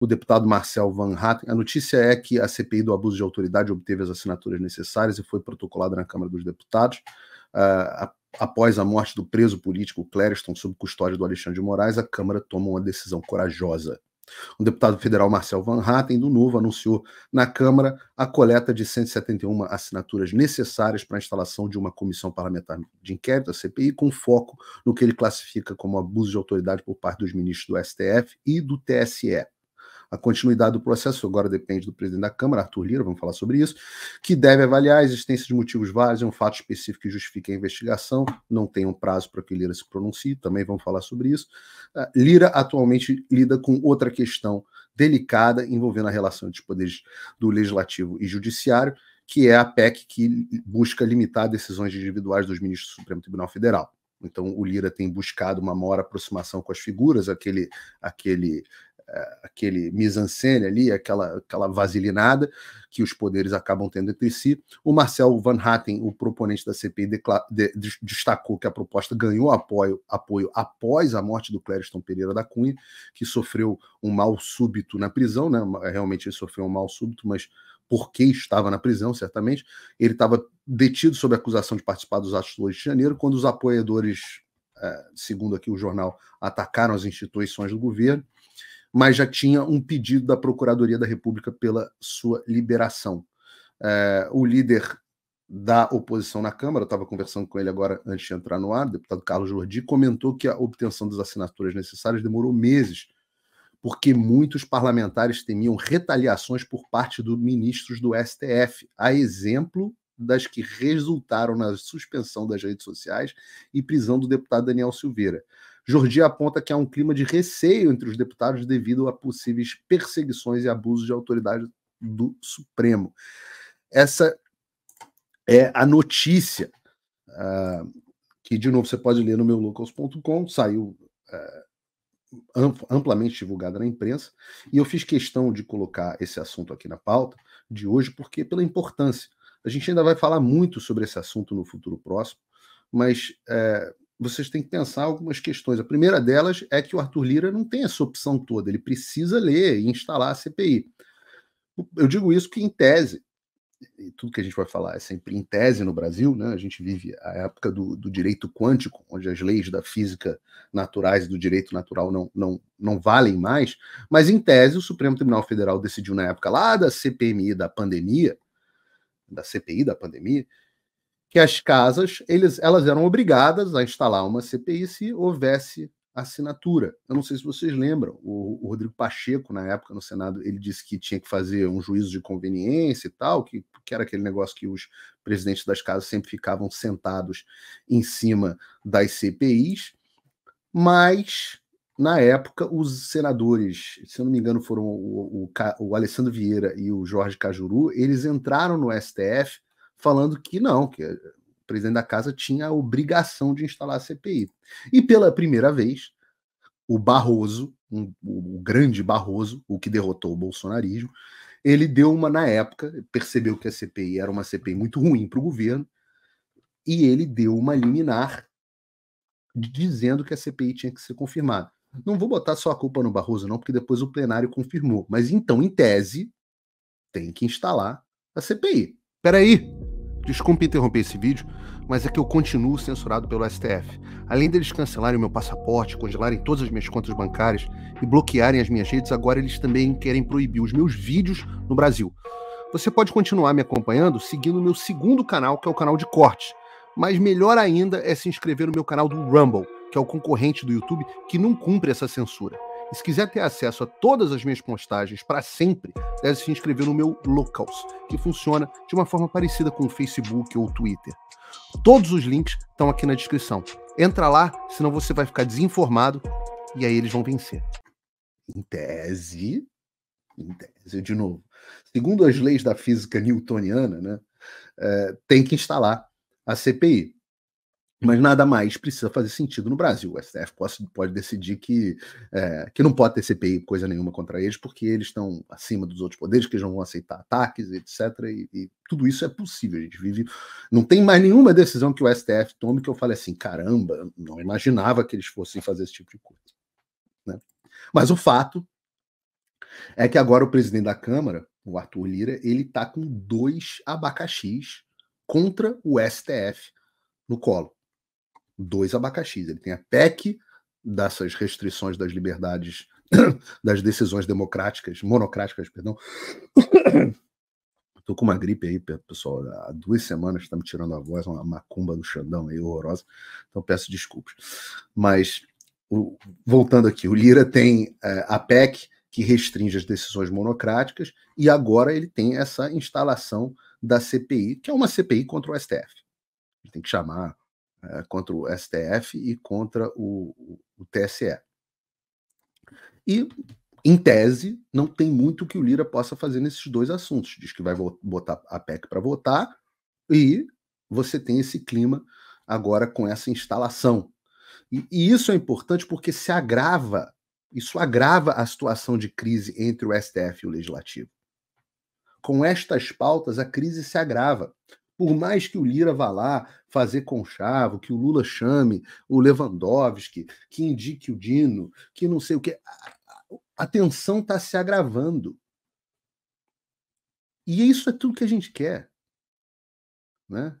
o deputado Marcel Van Hatten. A notícia é que a CPI do abuso de autoridade obteve as assinaturas necessárias e foi protocolada na Câmara dos Deputados. Uh, após a morte do preso político Clériston, sob custódia do Alexandre de Moraes, a Câmara toma uma decisão corajosa. O deputado federal Marcel Van Hatten, do Novo, anunciou na Câmara a coleta de 171 assinaturas necessárias para a instalação de uma comissão parlamentar de inquérito, a CPI, com foco no que ele classifica como abuso de autoridade por parte dos ministros do STF e do TSE a continuidade do processo, agora depende do presidente da Câmara, Arthur Lira, vamos falar sobre isso, que deve avaliar a existência de motivos vários e é um fato específico que justifique a investigação, não tem um prazo para que Lira se pronuncie, também vamos falar sobre isso. Ah, Lira atualmente lida com outra questão delicada envolvendo a relação entre os poderes do legislativo e judiciário, que é a PEC que busca limitar decisões individuais dos ministros do Supremo Tribunal Federal. Então o Lira tem buscado uma maior aproximação com as figuras, aquele, aquele aquele mise-en-scène ali, aquela, aquela vaselinada que os poderes acabam tendo entre si. O Marcel Van Hatten, o proponente da CPI, de, destacou que a proposta ganhou apoio, apoio após a morte do Clériston Pereira da Cunha, que sofreu um mal súbito na prisão, né? realmente ele sofreu um mal súbito, mas porque estava na prisão, certamente. Ele estava detido sob acusação de participar dos atos do 2 de janeiro, quando os apoiadores, eh, segundo aqui o jornal, atacaram as instituições do governo mas já tinha um pedido da Procuradoria da República pela sua liberação. É, o líder da oposição na Câmara, estava conversando com ele agora antes de entrar no ar, o deputado Carlos Jordi, comentou que a obtenção das assinaturas necessárias demorou meses, porque muitos parlamentares temiam retaliações por parte dos ministros do STF, a exemplo das que resultaram na suspensão das redes sociais e prisão do deputado Daniel Silveira. Jordi aponta que há um clima de receio entre os deputados devido a possíveis perseguições e abusos de autoridade do Supremo. Essa é a notícia, uh, que de novo você pode ler no meu locals.com, saiu uh, amplamente divulgada na imprensa, e eu fiz questão de colocar esse assunto aqui na pauta de hoje, porque pela importância. A gente ainda vai falar muito sobre esse assunto no futuro próximo, mas eh, vocês têm que pensar algumas questões. A primeira delas é que o Arthur Lira não tem essa opção toda, ele precisa ler e instalar a CPI. Eu digo isso que, em tese, tudo que a gente vai falar é sempre em tese no Brasil, né? a gente vive a época do, do direito quântico, onde as leis da física naturais e do direito natural não, não, não valem mais, mas em tese o Supremo Tribunal Federal decidiu na época lá da CPMI da pandemia, da CPI da pandemia, que as casas eles, elas eram obrigadas a instalar uma CPI se houvesse assinatura. Eu não sei se vocês lembram, o, o, Rodrigo Pacheco, na época no Senado, ele disse que tinha que fazer um juízo de conveniência e tal, que, que era aquele negócio que os presidentes das casas sempre ficavam sentados em cima das CPIs, mas na época, os senadores, se eu não me engano, foram o, o, o Alessandro Vieira e o Jorge Cajuru, eles entraram no STF falando que não, que eh, o presidente da casa tinha a obrigação de instalar a CPI. E pela primeira vez, o Barroso, um, o grande Barroso, o que derrotou o bolsonarismo, ele deu uma na época, percebeu que a CPI era uma CPI muito ruim para o governo, e ele deu uma liminar dizendo que a CPI tinha que ser confirmada. Não vou botar só a culpa no Barroso, não, porque depois o plenário confirmou. Mas então, em tese, tem que instalar a CPI. Peraí, Desculpe interromper esse vídeo, mas é que eu continuo censurado pelo STF. Além deles cancelarem o meu passaporte, congelarem todas as minhas contas bancárias e bloquearem as minhas redes, agora eles também querem proibir os meus vídeos no Brasil. Você pode continuar me acompanhando seguindo o meu segundo canal, que é o canal de cortes. Mas melhor ainda é se inscrever no meu canal do Rumble, que é o concorrente do YouTube que não cumpre essa censura. E se quiser ter acesso a todas as minhas postagens para sempre, deve se inscrever no meu Locals, que funciona de uma forma parecida com o Facebook ou o Twitter. Todos os links estão aqui na descrição. Entra lá, senão você vai ficar desinformado e aí eles vão vencer. Em tese, em tese, de novo. Segundo as leis da física newtoniana, né, é, tem que instalar a CPI. Mas nada mais precisa fazer sentido no Brasil. O STF pode, pode decidir que, é, que não pode ter CPI coisa nenhuma contra eles, porque eles estão acima dos outros poderes, que eles não vão aceitar ataques, etc. E, e, tudo isso é possível. A gente vive. Não tem mais nenhuma decisão que o STF tome que eu fale assim: caramba, não imaginava que eles fossem fazer esse tipo de coisa. Né? Mas o fato é que agora o presidente da Câmara, o Arthur Lira, ele está com dois abacaxis contra o STF no colo dois abacaxis. Ele tem a PEC dessas restrições das liberdades, das decisões democráticas, monocráticas, perdão. Tô com uma gripe aí, pessoal. Há duas semanas está me tirando a voz, uma macumba do Xandão aí horrorosa. Então peço desculpas. Mas, o, voltando aqui, o Lira tem é, a PEC que restringe as decisões monocráticas e agora ele tem essa instalação da CPI, que é uma CPI contra o STF. Ele tem que chamar eh, contra o STF e contra o, o, TSE. E, em tese, não tem muito que o Lira possa fazer nesses dois assuntos. Diz que vai botar a PEC para votar e você tem esse clima agora com essa instalação. E, e isso é importante porque se agrava, isso agrava a situação de crise entre o STF e o Legislativo. Com estas pautas, a crise se agrava. Por mais que o Lira vá lá fazer conchavo, que o Lula chame o Lewandowski, que indique o Dino, que não sei o que, a tensão está se agravando. E é isso é tudo que a gente quer. Né?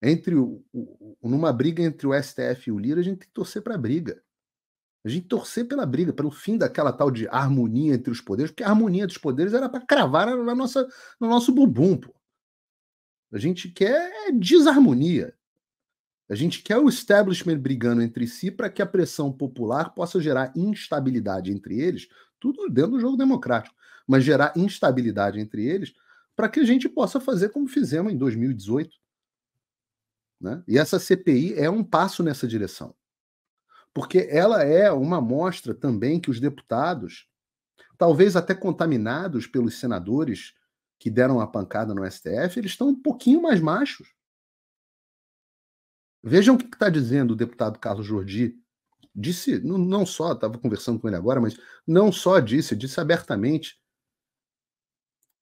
Entre o, o, numa briga entre o STF e o Lira, a gente tem que torcer para a briga. A gente torcer pela briga, pelo fim daquela tal de harmonia entre os poderes, porque a harmonia dos poderes era para cravar na nossa, no nosso bumbum, pô. A gente quer é desarmonia. A gente quer o establishment brigando entre si para que a pressão popular possa gerar instabilidade entre eles, tudo dentro do jogo democrático, mas gerar instabilidade entre eles para que a gente possa fazer como fizemos em 2018. Né? E essa CPI é um passo nessa direção, porque ela é uma mostra também que os deputados, talvez até contaminados pelos senadores que deram a pancada no STF, eles estão um pouquinho mais machos. Vejam o que está dizendo o deputado Carlos Jordi. Disse, não só, estava conversando com ele agora, mas não só disse, disse abertamente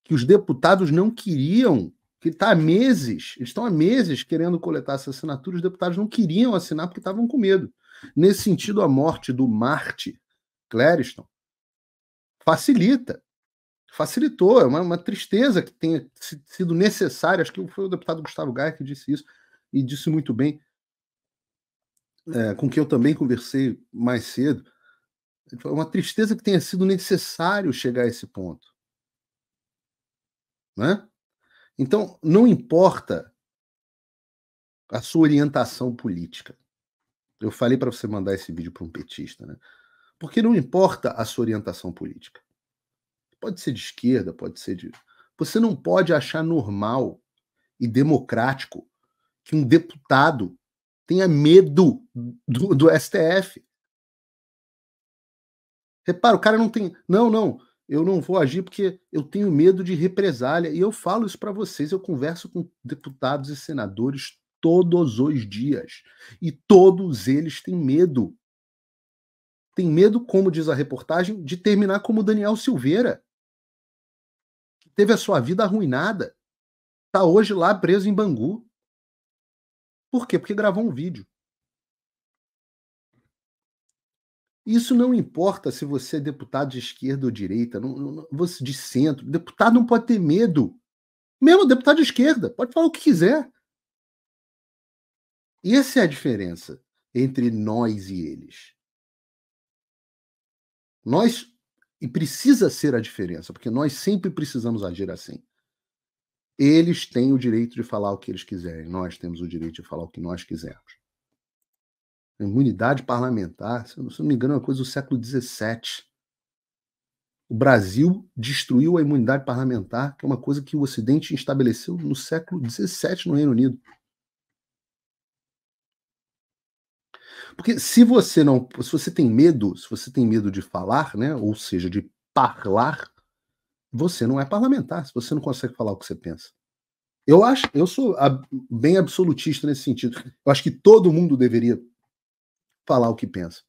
que os deputados não queriam, que está há meses, estão há meses querendo coletar essa assinatura, os deputados não queriam assinar porque estavam com medo. Nesse sentido, a morte do Marte Clériston facilita facilitou, é uma, uma, tristeza que tenha sido necessária. Acho que foi o deputado Gustavo Gaia que disse isso, e disse muito bem, é, com que eu também conversei mais cedo. É uma tristeza que tenha sido necessário chegar a esse ponto. Né? Então, não importa a sua orientação política. Eu falei para você mandar esse vídeo para um petista, né? Porque não importa a sua orientação política pode ser de esquerda, pode ser de. Você não pode achar normal e democrático que um deputado tenha medo do, do STF. Repara, o cara não tem. Não, não, eu não vou agir porque eu tenho medo de represália. E eu falo isso para vocês, eu converso com deputados e senadores todos os dias. E todos eles têm medo. Tem medo, como diz a reportagem, de terminar como Daniel Silveira teve a sua vida arruinada, está hoje lá preso em Bangu. Por quê? Porque gravou um vídeo. Isso não importa se você é deputado de esquerda ou direita, não, não, você de centro. Deputado não pode ter medo. Mesmo deputado de esquerda, pode falar o que quiser. Essa é a diferença entre nós e eles. Nós e precisa ser a diferença, porque nós sempre precisamos agir assim. Eles têm o direito de falar o que eles quiserem, nós temos o direito de falar o que nós quisermos. A imunidade parlamentar, se eu não me engano, é uma coisa do século XVII. O Brasil destruiu a imunidade parlamentar, que é uma coisa que o Ocidente estabeleceu no século XVII no Reino Unido. Porque se você não, se você tem medo, se você tem medo de falar, né, ou seja, de parlar, você não é parlamentar, se você não consegue falar o que você pensa. Eu acho, eu sou bem absolutista nesse sentido. Eu acho que todo mundo deveria falar o que pensa.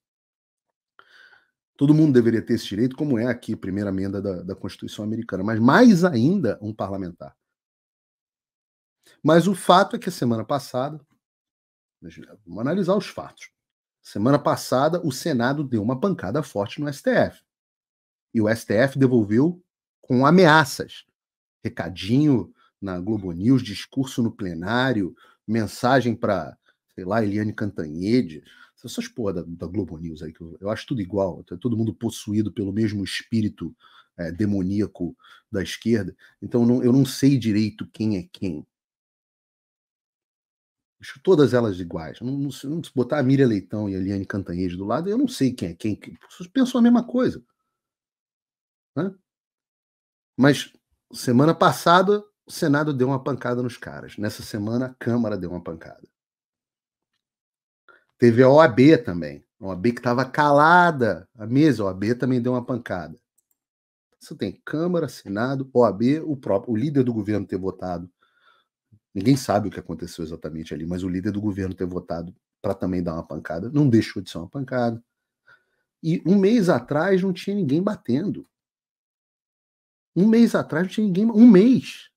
Todo mundo deveria ter esse direito, como é aqui primeira emenda da, da Constituição Americana, mas mais ainda um parlamentar. Mas o fato é que a semana passada, vamos analisar os fatos. Semana passada, o Senado deu uma pancada forte no STF. E o STF devolveu com ameaças. Recadinho na Globo News, discurso no plenário, mensagem para, sei lá, Eliane Cantanhede. Essas porra da, da Globo News aí, que eu, eu acho tudo igual. Tá todo mundo possuído pelo mesmo espírito é, demoníaco da esquerda. Então não, eu não sei direito quem é quem acho todas elas iguais. Não, não, se, não se botar a Miriam Leitão e a Eliane Cantanhede do lado, eu não sei quem é quem. quem pensou a mesma coisa. Né? Mas semana passada o Senado deu uma pancada nos caras. Nessa semana a Câmara deu uma pancada. Teve a OAB também. A OAB que estava calada a mesa. A OAB também deu uma pancada. Você tem Câmara, Senado, OAB, o próprio o líder do governo ter votado Ninguém sabe o que aconteceu exatamente ali, mas o líder do governo ter votado para também dar uma pancada não deixou de ser uma pancada. E um mês atrás não tinha ninguém batendo. Um mês atrás não tinha ninguém. Um mês.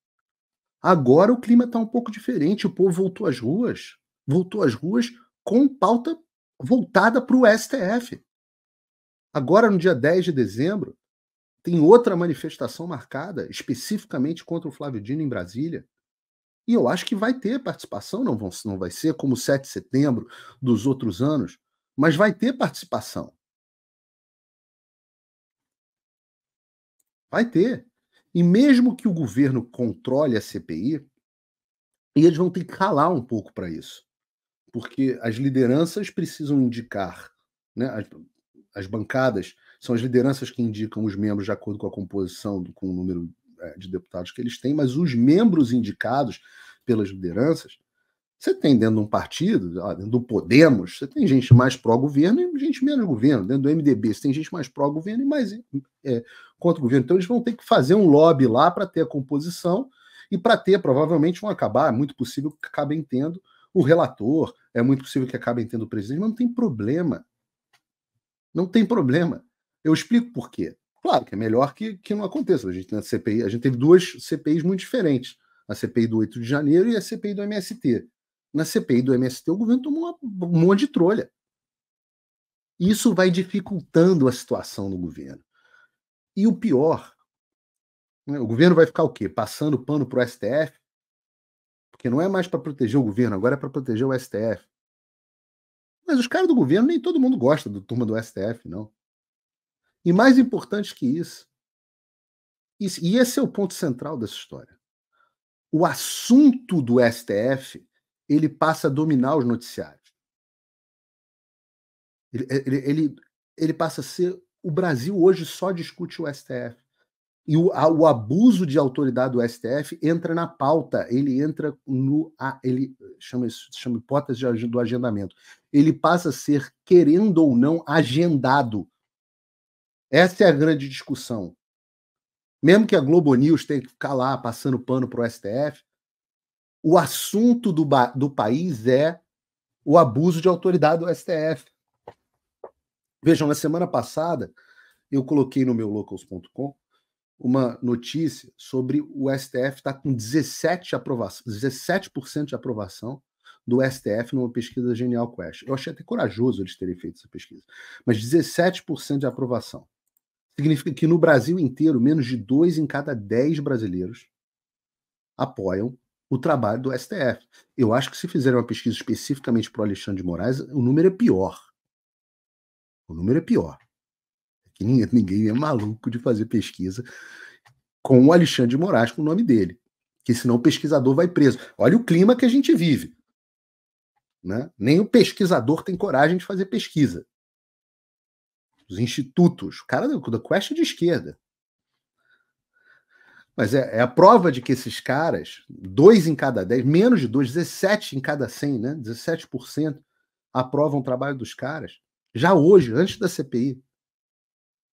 Agora o clima está um pouco diferente. O povo voltou às ruas. Voltou às ruas com pauta voltada para o STF. Agora, no dia 10 de dezembro, tem outra manifestação marcada especificamente contra o Flávio Dino em Brasília. E eu acho que vai ter participação, não, vão, não vai ser como 7 de setembro dos outros anos, mas vai ter participação. Vai ter. E mesmo que o governo controle a CPI, eles vão ter que calar um pouco para isso. Porque as lideranças precisam indicar, né? as, as bancadas são as lideranças que indicam os membros de acordo com a composição, com o número é, de deputados que eles têm, mas os membros indicados pelas lideranças, você tem dentro de um partido, ah, dentro do Podemos, você tem gente mais pró-governo e gente menos governo. Dentro do MDB, você tem gente mais pró-governo e mais é, contra o governo. Então, eles vão ter que fazer um lobby lá para ter a composição e para ter, provavelmente, vão acabar, é muito possível que acabem tendo o relator, é muito possível que acabem tendo o presidente, mas não tem problema. Não tem problema. Eu explico por quê. Claro que é melhor que, que não aconteça. A gente, na CPI, a gente teve duas CPIs muito diferentes: a CPI do 8 de janeiro e a CPI do MST. Na CPI do MST, o governo tomou uma, um monte de trolha. Isso vai dificultando a situação do governo. E o pior, né, o governo vai ficar o quê? Passando pano para o STF? Porque não é mais para proteger o governo, agora é para proteger o STF. Mas os caras do governo, nem todo mundo gosta do turma do STF, não. E mais importante que isso, e esse é o ponto central dessa história. O assunto do STF ele passa a dominar os noticiários. Ele, é, ele, ele, ele passa a ser. O Brasil hoje só discute o STF. E o, a, o abuso de autoridade do STF entra na pauta, ele entra no. A, ele chama, isso, chama hipótese do agendamento. Ele passa a ser, querendo ou não, agendado essa é a grande discussão. Mesmo que a Globo News tenha que ficar lá passando pano para o STF, o assunto do, do país é o abuso de autoridade do STF. Vejam, na semana passada, eu coloquei no meu locals.com uma notícia sobre o STF estar tá com 17 aprovação, 17% de aprovação do STF numa pesquisa da Genial Quest. Eu achei até corajoso eles terem feito essa pesquisa, mas 17% de aprovação significa que no Brasil inteiro, menos de dois em cada dez brasileiros apoiam o trabalho do STF. Eu acho que se fizerem uma pesquisa especificamente para o Alexandre de Moraes, o número é pior. O número é pior. É que ninguém, ninguém é maluco de fazer pesquisa com o Alexandre de Moraes com o nome dele. Que senão o pesquisador vai preso. Olha o clima que a gente vive. Né? Nem o pesquisador tem coragem de fazer pesquisa dos institutos. O cara do Quest é de esquerda. Mas é, é, a prova de que esses caras, dois em cada dez, menos de dois, 17 em cada 100, né? 17% aprovam o trabalho dos caras, já hoje, antes da CPI.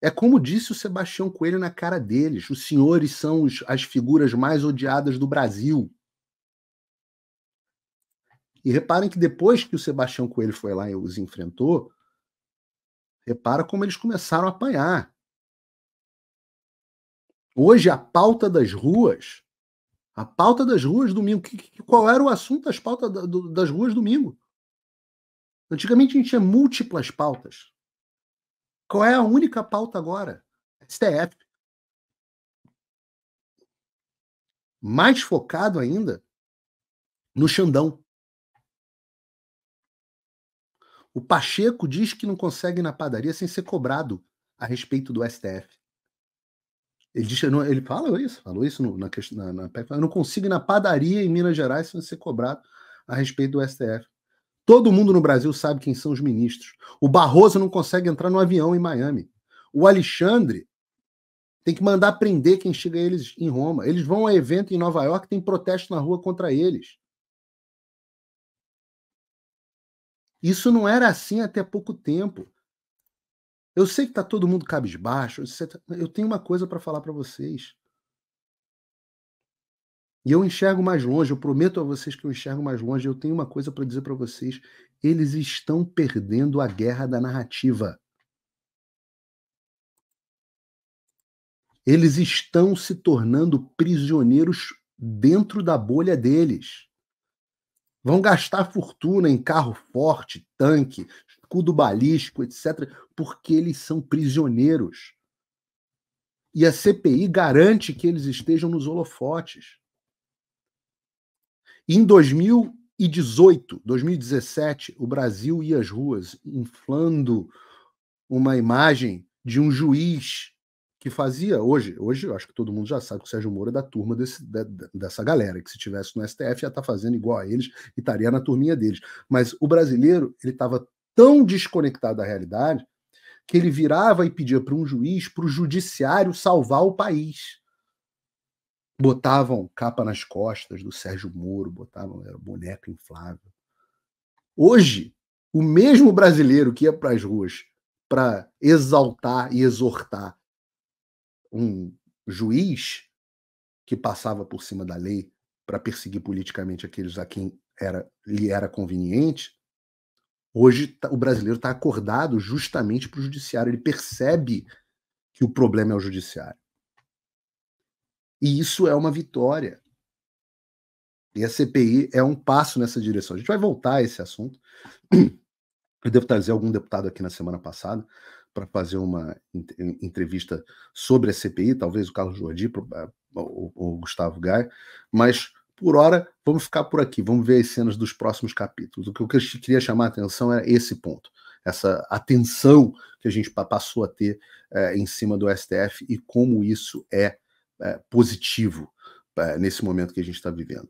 É como disse o Sebastião Coelho na cara deles: os senhores são os, as figuras mais odiadas do Brasil. E reparem que depois que o Sebastião Coelho foi lá e os enfrentou, Repara como eles começaram a apanhar. Hoje, a pauta das ruas, a pauta das ruas domingo, que, que, qual era o assunto das pautas da, do, das ruas domingo? Antigamente a gente tinha múltiplas pautas. Qual é a única pauta agora? STF. Mais focado ainda no Xandão. O Pacheco diz que não consegue ir na padaria sem ser cobrado a respeito do STF. Ele, diz, ele fala isso, falou isso no, na, na, na Eu não consigo ir na padaria em Minas Gerais sem ser cobrado a respeito do STF. Todo mundo no Brasil sabe quem são os ministros. O Barroso não consegue entrar no avião em Miami. O Alexandre tem que mandar prender quem chega a eles em Roma. Eles vão a evento em Nova York, tem protesto na rua contra eles. Isso não era assim até pouco tempo. Eu sei que está todo mundo cabisbaixo, eu tenho uma coisa para falar para vocês. E eu enxergo mais longe, eu prometo a vocês que eu enxergo mais longe, eu tenho uma coisa para dizer para vocês. Eles estão perdendo a guerra da narrativa. Eles estão se tornando prisioneiros dentro da bolha deles. Vão gastar fortuna em carro forte, tanque, escudo balístico, etc., porque eles são prisioneiros. E a CPI garante que eles estejam nos holofotes. Em 2018, 2017, o Brasil ia às ruas inflando uma imagem de um juiz que fazia hoje, hoje eu acho que todo mundo já sabe que o Sérgio Moro é da turma desse, da, dessa galera, que se tivesse no STF já tá fazendo igual a eles e estaria na turminha deles. Mas o brasileiro, ele estava tão desconectado da realidade que ele virava e pedia para um juiz, para o judiciário salvar o país. Botavam capa nas costas do Sérgio Moro, botavam era boneca inflável. Hoje, o mesmo brasileiro que ia para as ruas para exaltar e exortar um juiz que passava por cima da lei para perseguir politicamente aqueles a quem era, lhe era conveniente, hoje tá, o brasileiro está acordado justamente para o judiciário. Ele percebe que o problema é o judiciário. E isso é uma vitória. E a CPI é um passo nessa direção. A gente vai voltar a esse assunto. Eu devo trazer algum deputado aqui na semana passada, para fazer uma entrevista sobre a CPI, talvez o Carlos Jordi ah, ou o Gustavo Gai, mas por hora vamos ficar por aqui, vamos ver as cenas dos próximos capítulos. O que eu queria chamar a atenção era é esse ponto, essa atenção que a gente passou a ter é, em cima do STF e como isso é, é positivo é, nesse momento que a gente está vivendo.